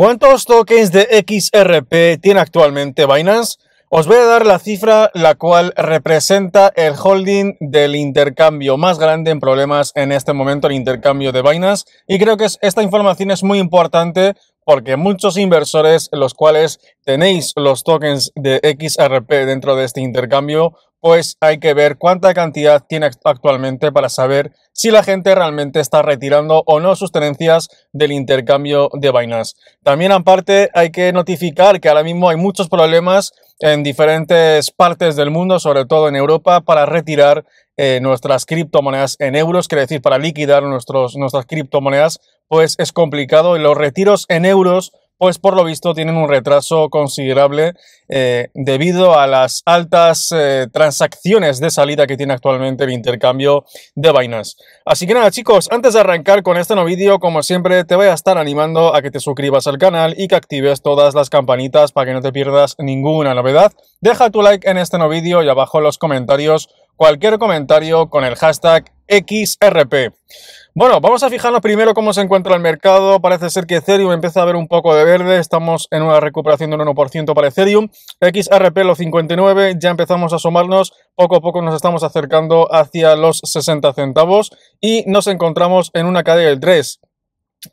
¿Cuántos tokens de XRP tiene actualmente Binance? Os voy a dar la cifra la cual representa el holding del intercambio más grande en problemas en este momento, el intercambio de Binance. Y creo que esta información es muy importante porque muchos inversores, los cuales tenéis los tokens de XRP dentro de este intercambio, pues hay que ver cuánta cantidad tiene actualmente para saber si la gente realmente está retirando o no sus tenencias del intercambio de vainas. También aparte hay que notificar que ahora mismo hay muchos problemas en diferentes partes del mundo, sobre todo en Europa, para retirar eh, nuestras criptomonedas en euros, quiere decir, para liquidar nuestros, nuestras criptomonedas, pues es complicado los retiros en euros pues por lo visto tienen un retraso considerable eh, debido a las altas eh, transacciones de salida que tiene actualmente el intercambio de vainas. Así que nada chicos, antes de arrancar con este nuevo vídeo, como siempre te voy a estar animando a que te suscribas al canal y que actives todas las campanitas para que no te pierdas ninguna novedad. Deja tu like en este nuevo vídeo y abajo en los comentarios cualquier comentario con el hashtag XRP. Bueno, vamos a fijarnos primero cómo se encuentra el mercado. Parece ser que Ethereum empieza a ver un poco de verde. Estamos en una recuperación del 1% para Ethereum. XRP los 59, ya empezamos a asomarnos. Poco a poco nos estamos acercando hacia los 60 centavos y nos encontramos en una cadena del 3.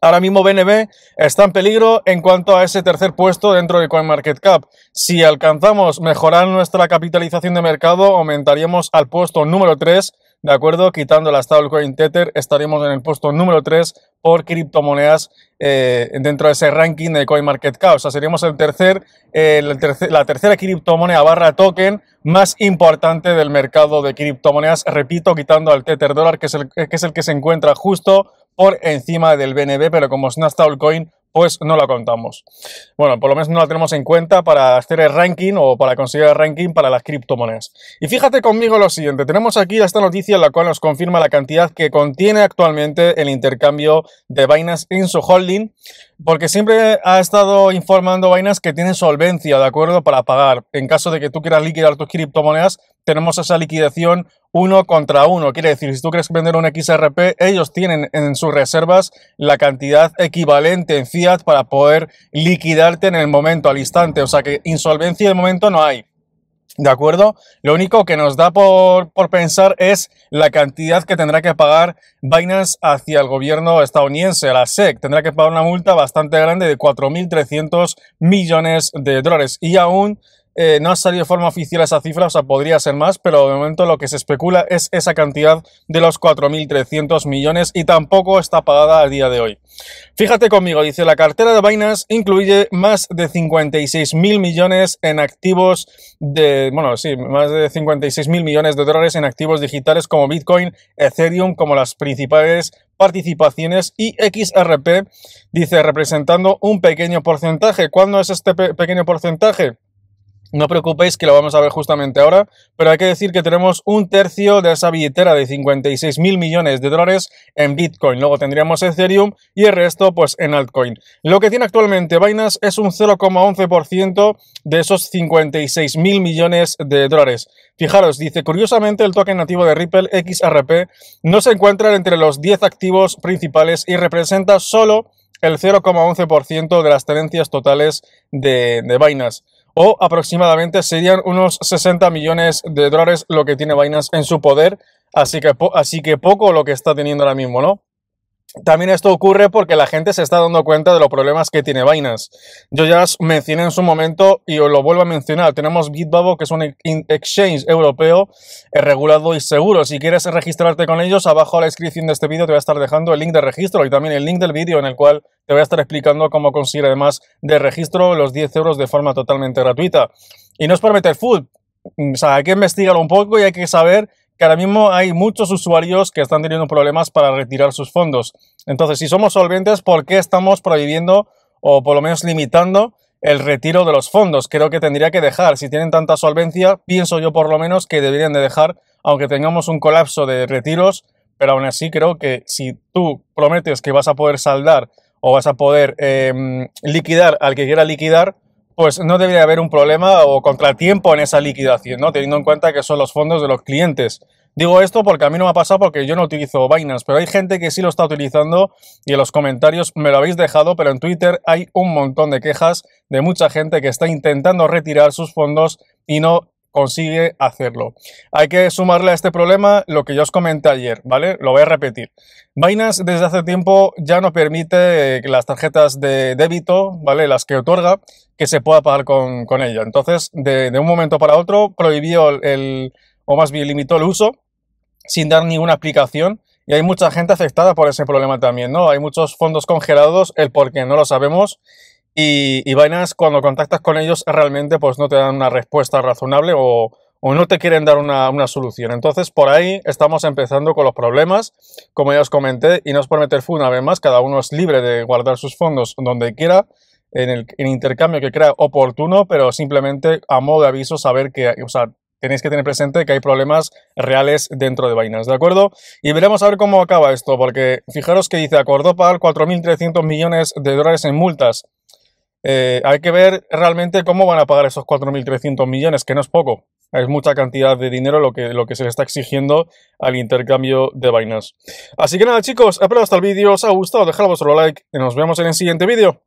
Ahora mismo BNB está en peligro en cuanto a ese tercer puesto dentro de CoinMarketCap. Si alcanzamos mejorar nuestra capitalización de mercado, aumentaríamos al puesto número 3 ¿de acuerdo? Quitando la stablecoin Tether, estaríamos en el puesto número 3 por criptomonedas eh, dentro de ese ranking de CoinMarketCap. O sea, seríamos el tercer, la tercera criptomoneda barra token más importante del mercado de criptomonedas. Repito, quitando al Tether dólar, que es el que, es el que se encuentra justo por encima del BNB, pero como es una stablecoin, pues no la contamos. Bueno, por lo menos no la tenemos en cuenta para hacer el ranking o para conseguir el ranking para las criptomonedas. Y fíjate conmigo lo siguiente, tenemos aquí esta noticia en la cual nos confirma la cantidad que contiene actualmente el intercambio de Binance en su holding, porque siempre ha estado informando Binance que tiene solvencia, ¿de acuerdo? Para pagar. En caso de que tú quieras liquidar tus criptomonedas, tenemos esa liquidación uno contra uno. Quiere decir, si tú quieres vender un XRP, ellos tienen en sus reservas la cantidad equivalente en fiat para poder liquidarte en el momento, al instante. O sea que insolvencia de momento no hay. ¿De acuerdo? Lo único que nos da por, por, pensar es la cantidad que tendrá que pagar Binance hacia el gobierno estadounidense, la SEC. Tendrá que pagar una multa bastante grande de 4.300 millones de dólares. Y aún eh, no ha salido de forma oficial esa cifra, o sea, podría ser más, pero de momento lo que se especula es esa cantidad de los 4.300 millones y tampoco está pagada al día de hoy. Fíjate conmigo, dice, la cartera de Binance incluye más de 56.000 millones en activos de, bueno, sí, más de 56.000 millones de dólares en activos digitales como Bitcoin, Ethereum, como las principales participaciones y XRP, dice, representando un pequeño porcentaje. ¿Cuándo es este pequeño porcentaje? No preocupéis que lo vamos a ver justamente ahora, pero hay que decir que tenemos un tercio de esa billetera de 56 mil millones de dólares en Bitcoin. Luego tendríamos Ethereum y el resto pues en altcoin. Lo que tiene actualmente Binance es un 0,11% de esos 56 mil millones de dólares. Fijaros, dice, curiosamente el token nativo de Ripple XRP no se encuentra entre los 10 activos principales y representa solo el 0,11% de las tenencias totales de, de Binance o aproximadamente serían unos 60 millones de dólares lo que tiene Binance en su poder, así que, así que poco lo que está teniendo ahora mismo, ¿no? También esto ocurre porque la gente se está dando cuenta de los problemas que tiene vainas. Yo ya mencioné en su momento y os lo vuelvo a mencionar. Tenemos Bitbabo, que es un exchange europeo eh, regulado y seguro. Si quieres registrarte con ellos, abajo a la descripción de este vídeo te voy a estar dejando el link de registro y también el link del vídeo en el cual te voy a estar explicando cómo conseguir además de registro los 10 euros de forma totalmente gratuita. Y no es para meter food. O sea, hay que investigarlo un poco y hay que saber que ahora mismo hay muchos usuarios que están teniendo problemas para retirar sus fondos. Entonces, si somos solventes, ¿por qué estamos prohibiendo o por lo menos limitando el retiro de los fondos? Creo que tendría que dejar, si tienen tanta solvencia, pienso yo por lo menos que deberían de dejar, aunque tengamos un colapso de retiros, pero aún así creo que si tú prometes que vas a poder saldar o vas a poder em, liquidar al que quiera liquidar, pues no debería haber un problema o contratiempo en esa liquidación, ¿no? Teniendo en cuenta que son los fondos de los clientes. Digo esto porque a mí no me ha pasado porque yo no utilizo Binance, pero hay gente que sí lo está utilizando y en los comentarios me lo habéis dejado, pero en Twitter hay un montón de quejas de mucha gente que está intentando retirar sus fondos y no consigue hacerlo. Hay que sumarle a este problema lo que yo os comenté ayer, ¿vale? Lo voy a repetir. Binance desde hace tiempo ya no permite que las tarjetas de débito, ¿vale? Las que otorga, que se pueda pagar con, con ella. Entonces, de, un momento para otro, prohibió el, o más bien limitó el uso sin dar ninguna aplicación Y hay mucha gente afectada por ese problema también, ¿no? Hay muchos fondos congelados, el por qué no lo sabemos y, vainas cuando contactas con ellos realmente pues no te dan una respuesta razonable o, no te quieren dar una, solución. Entonces por ahí estamos empezando con los problemas, como ya os comenté, y no os por meter una vez más, cada uno es libre de guardar sus fondos donde quiera, en el, intercambio que crea oportuno, pero simplemente a modo de aviso saber que, o sea, tenéis que tener presente que hay problemas reales dentro de Binance, ¿de acuerdo? Y veremos a ver cómo acaba esto, porque fijaros que dice, acordó pagar 4.300 millones de dólares en multas eh, hay que ver realmente cómo van a pagar esos 4.300 millones, que no es poco. Es mucha cantidad de dinero lo que, lo que se le está exigiendo al intercambio de vainas. Así que nada, chicos, espero hasta el vídeo. Os ha gustado, dejad vuestro like y nos vemos en el siguiente vídeo.